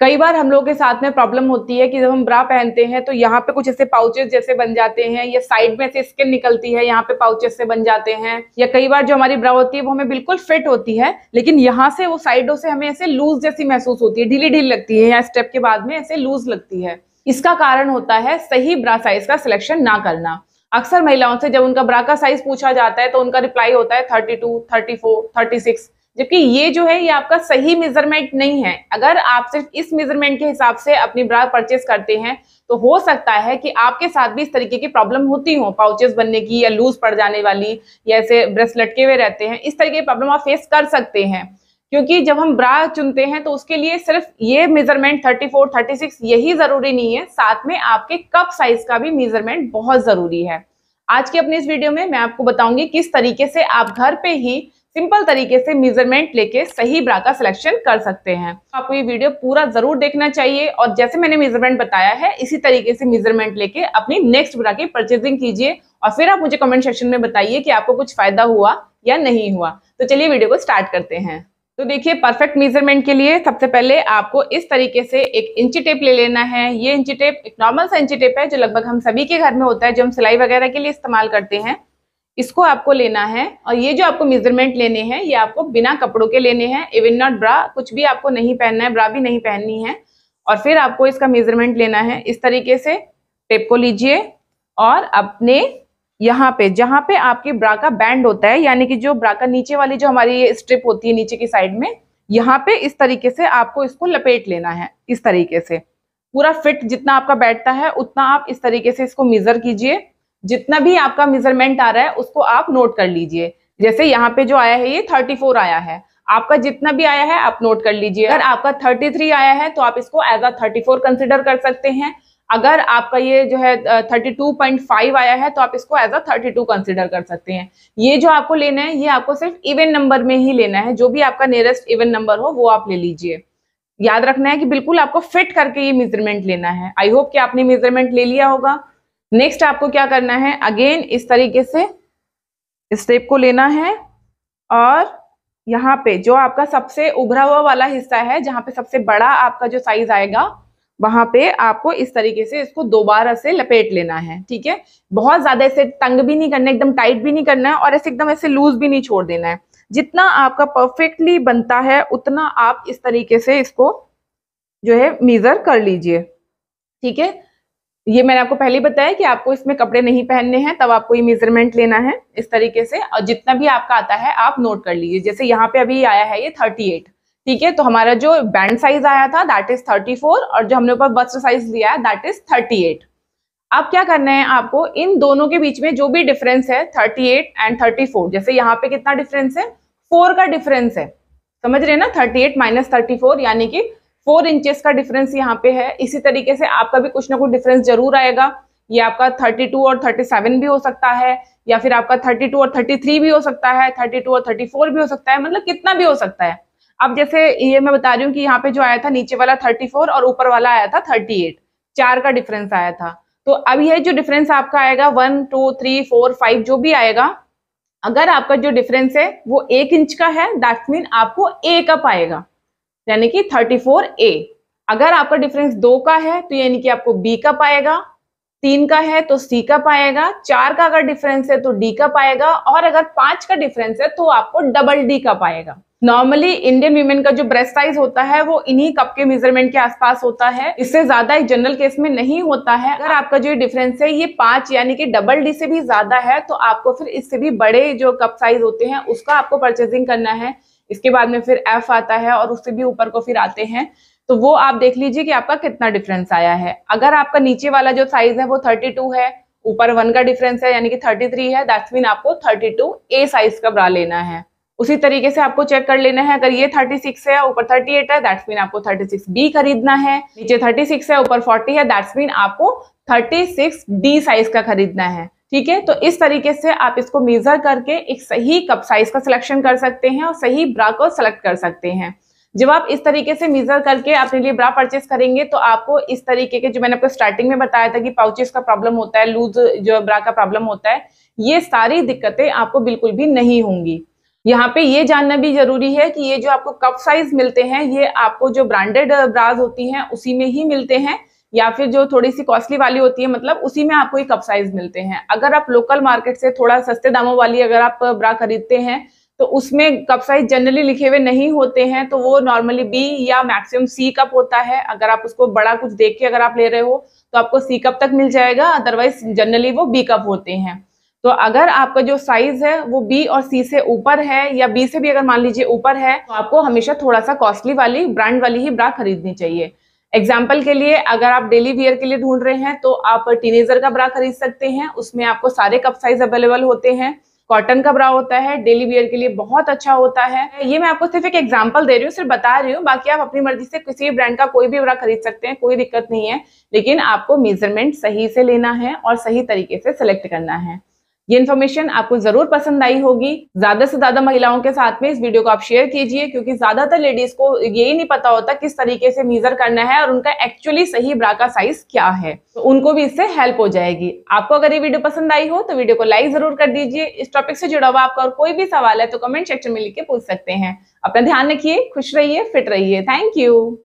कई बार हम लोगों के साथ में प्रॉब्लम होती है कि जब हम ब्रा पहनते हैं तो यहाँ पे कुछ ऐसे पाउचेस जैसे बन जाते हैं या साइड में से स्किन निकलती है यहाँ पे पाउचेस से बन जाते हैं या कई बार जो हमारी ब्रा होती है वो हमें बिल्कुल फिट होती है लेकिन यहाँ से वो साइडों से हमें ऐसे लूज जैसी महसूस होती है ढीली ढीली लगती है या स्टेप के बाद में ऐसे लूज लगती है इसका कारण होता है सही ब्रा साइज का सिलेक्शन ना करना अक्सर महिलाओं से जब उनका ब्रा का साइज पूछा जाता है तो उनका रिप्लाई होता है thirty two thirty four thirty six जबकि ये जो है ये आपका सही मेजरमेंट नहीं है अगर आप सिर्फ इस मेजरमेंट के हिसाब से अपनी ब्रा परचेस करते हैं तो हो सकता है कि आपके साथ भी इस तरीके की प्रॉब्लम होती हो पाउचेस बनने की या लूज पड़ जाने वाली या ऐसे ब्रेस लटके हुए रहते हैं इस तरीके की प्रॉब्लम आप फेस कर सकते हैं क्योंकि जब हम ब्रा चुनते हैं तो उसके लिए सिर्फ ये मेजरमेंट 34, 36 यही जरूरी नहीं है साथ में आपके कप साइज का भी मेजरमेंट बहुत जरूरी है आज के अपने इस वीडियो में मैं आपको बताऊंगी किस तरीके से आप घर पे ही सिंपल तरीके से मेजरमेंट लेके सही ब्रा का सिलेक्शन कर सकते हैं आपको ये वीडियो पूरा जरूर देखना चाहिए और जैसे मैंने मेजरमेंट बताया है इसी तरीके से मेजरमेंट लेके अपनी नेक्स्ट ब्रा की परचेजिंग कीजिए और फिर आप मुझे कमेंट सेक्शन में बताइए कि आपको कुछ फायदा हुआ या नहीं हुआ तो चलिए वीडियो को स्टार्ट करते हैं तो देखिए परफेक्ट मेजरमेंट के लिए सबसे पहले आपको इस तरीके से एक इंची टेप ले लेना है ये इंची टेप एक नॉर्मल सा इंची टेप है जो लगभग हम सभी के घर में होता है जो हम सिलाई वगैरह के लिए इस्तेमाल करते हैं इसको आपको लेना है और ये जो आपको मेजरमेंट लेने हैं ये आपको बिना कपड़ों के लेने हैं इवन नॉट ब्रा कुछ भी आपको नहीं पहनना है ब्रा भी नहीं पहननी है और फिर आपको इसका मेजरमेंट लेना है इस तरीके से टेप को लीजिए और अपने यहाँ पे जहाँ पे आपकी ब्रा का बैंड होता है यानी कि जो ब्रा का नीचे वाली जो हमारी ये स्ट्रिप होती है नीचे की साइड में यहाँ पे इस तरीके से आपको इसको लपेट लेना है इस तरीके से पूरा फिट जितना आपका बैठता है उतना आप इस तरीके से इसको मेजर कीजिए जितना भी आपका मेजरमेंट आ रहा है उसको आप नोट कर लीजिए जैसे यहाँ पे जो आया है ये थर्टी फोर आया है आपका जितना भी आया है आप नोट कर लीजिए अगर आपका थर्टी थ्री आया है तो आप इसको as a thirty four consider कर सकते हैं अगर आपका ये जो है थर्टी टू पॉइंट फाइव आया है तो आप इसको as a thirty two consider कर सकते हैं ये जो आपको लेना है ये आपको सिर्फ इवन नंबर में ही लेना है जो भी आपका नियरेस्ट इवन नंबर हो वो आप ले लीजिए याद रखना है कि बिल्कुल आपको फिट करके ये मेजरमेंट लेना है आई होप कि आपने मेजरमेंट ले लिया होगा नेक्स्ट आपको क्या करना है अगेन इस तरीके से स्टेप को लेना है और यहाँ पे जो आपका सबसे उभरा हुआ वाला हिस्सा है जहाँ पे सबसे बड़ा आपका जो साइज आएगा वहां पे आपको इस तरीके से इसको दोबारा से लपेट लेना है ठीक है बहुत ज्यादा ऐसे तंग भी नहीं करना एकदम टाइट भी नहीं करना है और ऐसे एकदम ऐसे लूज भी नहीं छोड़ देना है जितना आपका परफेक्टली बनता है उतना आप इस तरीके से इसको जो है मीजर कर लीजिए ठीक है ये मैंने आपको पहले बताया कि आपको इसमें कपड़े नहीं पहनने हैं तब आपको ये मेजरमेंट लेना है इस तरीके से और जितना भी आपका आता है आप नोट कर लीजिए जैसे यहाँ पे अभी आया है ये थर्टी एट ठीक है तो हमारा जो बैंड साइज आया था दैट इज 34 और जो हमने ऊपर बस्ट साइज लिया है दैट इज 38 अब क्या करना है आपको इन दोनों के बीच में जो भी डिफरेंस है एट एंड फोर जैसे यहाँ पे कितना डिफरेंस है फोर का डिफरेंस है समझ रहे हैं ना थर्टी एट माइनस थर्टी यानी कि फोर इंचेस का डिफरेंस यहाँ पे है इसी तरीके से आपका भी कुछ ना कुछ डिफरेंस जरूर आएगा ये आपका 32 और 37 भी हो सकता है या फिर आपका 32 और 33 भी हो सकता है 32 और 34 भी हो सकता है मतलब कितना भी हो सकता है अब जैसे ये मैं बता रही हूँ कि यहाँ पे जो आया था नीचे वाला 34 और ऊपर वाला आया था 38 चार का डिफरेंस आया था तो अब यह जो डिफरेंस आपका आएगा one two three four five जो भी आएगा अगर आपका जो डिफरेंस है वो एक इंच का है दैट मीन आपको एक अप आएगा यानी कि ए अगर आपका डिफरेंस दो का है तो यानी कि आपको बी का पाएगा तीन का है तो सी का पाएगा चार का अगर डिफरेंस है तो डी का पाएगा और अगर पांच का डिफरेंस है तो आपको डबल डी का पाएगा नॉर्मली इंडियन वीमेन का जो ब्रेस्ट साइज होता है वो इन्हीं कप के मेजरमेंट के आसपास होता है इससे ज्यादा एक जनरल केस में नहीं होता है अगर आपका जो डिफरेंस है ये पांच यानी कि डबल डी से भी ज्यादा है तो आपको फिर इससे भी बड़े जो कप साइज होते हैं उसका आपको परचेजिंग करना है इसके बाद में फिर एफ आता है और उससे भी ऊपर को फिर आते हैं तो वो आप देख लीजिए कि आपका कितना डिफरेंस आया है अगर आपका नीचे वाला जो साइज है वो थर्टी टू है ऊपर वन का डिफरेंस है यानी कि थर्टी थ्री है दैट्स मीन आपको थर्टी टू ए साइज का ब्रा लेना है उसी तरीके से आपको चेक कर लेना है अगर ये 36 है ऊपर 38 है दैट्स मीन आपको 36 बी खरीदना है नीचे 36 है ऊपर 40 है दैट्स मीन आपको 36 डी साइज का खरीदना है ठीक है तो इस तरीके से आप इसको मेजर करके एक सही कप साइज का सिलेक्शन कर सकते हैं और सही ब्रा को सिलेक्ट कर सकते हैं जब आप इस तरीके से मेजर करके अपने लिए ब्रा परचेस करेंगे तो आपको इस तरीके के जो मैंने आपको स्टार्टिंग में बताया था कि पाउचेस का प्रॉब्लम होता है लूज जो ब्रा का प्रॉब्लम होता है ये सारी दिक्कतें आपको बिल्कुल भी नहीं होंगी यहाँ पे ये जानना भी जरूरी है कि ये जो आपको कप साइज मिलते हैं ये आपको जो ब्रांडेड ब्राज होती हैं उसी में ही मिलते हैं या फिर जो थोड़ी सी कॉस्टली वाली होती है मतलब उसी में आपको ये कप साइज मिलते हैं अगर आप लोकल मार्केट से थोड़ा सस्ते दामों वाली अगर आप ब्रा खरीदते हैं तो उसमें कप साइज जनरली लिखे हुए नहीं होते हैं तो वो नॉर्मली बी या मैक्सिमम सी कप होता है अगर आप उसको बड़ा कुछ देख के अगर आप ले रहे हो तो आपको सी कप तक मिल जाएगा अदरवाइज जनरली वो बी कप होते हैं तो अगर आपका जो साइज है वो बी और सी से ऊपर है या बी से भी अगर मान लीजिए ऊपर है तो आपको हमेशा थोड़ा सा कॉस्टली वाली ब्रांड वाली ही ब्रा खरीदनी चाहिए एग्जाम्पल के लिए अगर आप डेली वियर के लिए ढूंढ रहे हैं तो आप टीनेजर का ब्रा खरीद सकते हैं उसमें आपको सारे कप साइज अवेलेबल होते हैं कॉटन का ब्रा होता है डेली वियर के लिए बहुत अच्छा होता है ये मैं आपको सिर्फ एक एग्जाम्पल दे रही हूँ सिर्फ बता रही हूँ बाकी आप अपनी मर्जी से किसी भी ब्रांड का कोई भी ब्रा खरीद सकते हैं कोई दिक्कत नहीं है लेकिन आपको मेजरमेंट सही से लेना है और सही तरीके से सिलेक्ट करना है ये इन्फॉर्मेशन आपको जरूर पसंद आई होगी ज्यादा से ज्यादा महिलाओं के साथ में इस वीडियो को आप शेयर कीजिए क्योंकि ज्यादातर लेडीज को यही नहीं पता होता किस तरीके से मीजर करना है और उनका एक्चुअली सही ब्रा का साइज क्या है तो उनको भी इससे हेल्प हो जाएगी आपको अगर ये वीडियो पसंद आई हो तो वीडियो को लाइक जरूर कर दीजिए इस टॉपिक से जुड़ा हुआ आपका और कोई भी सवाल है तो कमेंट सेक्शन में लिख के पूछ सकते हैं अपना ध्यान रखिए खुश रहिए फिट रहिए थैंक यू